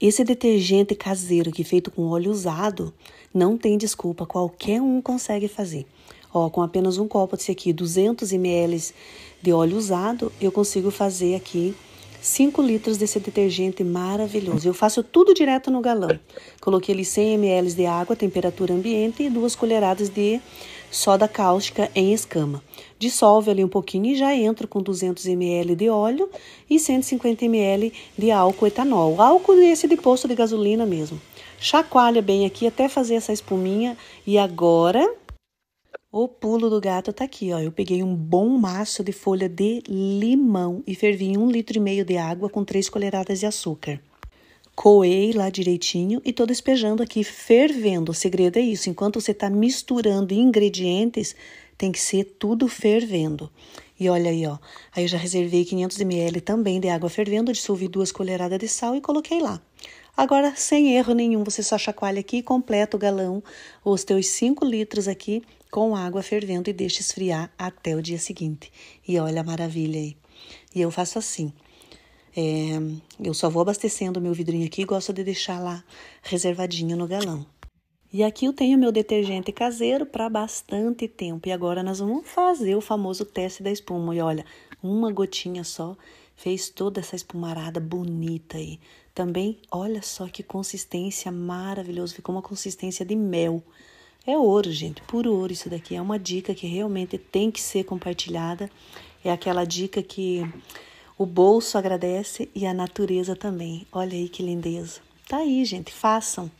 Esse detergente caseiro que é feito com óleo usado não tem desculpa, qualquer um consegue fazer. Ó, com apenas um copo desse aqui, 200 ml de óleo usado, eu consigo fazer aqui 5 litros desse detergente maravilhoso. Eu faço tudo direto no galão. Coloquei ali 100 ml de água, temperatura ambiente e duas colheradas de soda cáustica em escama. Dissolve ali um pouquinho e já entra com 200 ml de óleo e 150 ml de álcool etanol. Álcool esse de posto de gasolina mesmo. Chacoalha bem aqui até fazer essa espuminha e agora o pulo do gato tá aqui, ó. Eu peguei um bom maço de folha de limão e fervi um litro e meio de água com três colheradas de açúcar coei lá direitinho e tô despejando aqui, fervendo. O segredo é isso, enquanto você tá misturando ingredientes, tem que ser tudo fervendo. E olha aí, ó. Aí eu já reservei 500 ml também de água fervendo, dissolvi duas colheradas de sal e coloquei lá. Agora, sem erro nenhum, você só chacoalha aqui e completa o galão, os teus 5 litros aqui, com água fervendo e deixa esfriar até o dia seguinte. E olha a maravilha aí. E eu faço assim. É, eu só vou abastecendo meu vidrinho aqui e gosto de deixar lá reservadinho no galão. E aqui eu tenho meu detergente caseiro para bastante tempo. E agora nós vamos fazer o famoso teste da espuma. E olha, uma gotinha só fez toda essa espumarada bonita aí. Também, olha só que consistência maravilhosa, ficou uma consistência de mel. É ouro, gente, puro ouro isso daqui. É uma dica que realmente tem que ser compartilhada. É aquela dica que o bolso agradece e a natureza também. Olha aí que lindeza. Tá aí, gente, façam.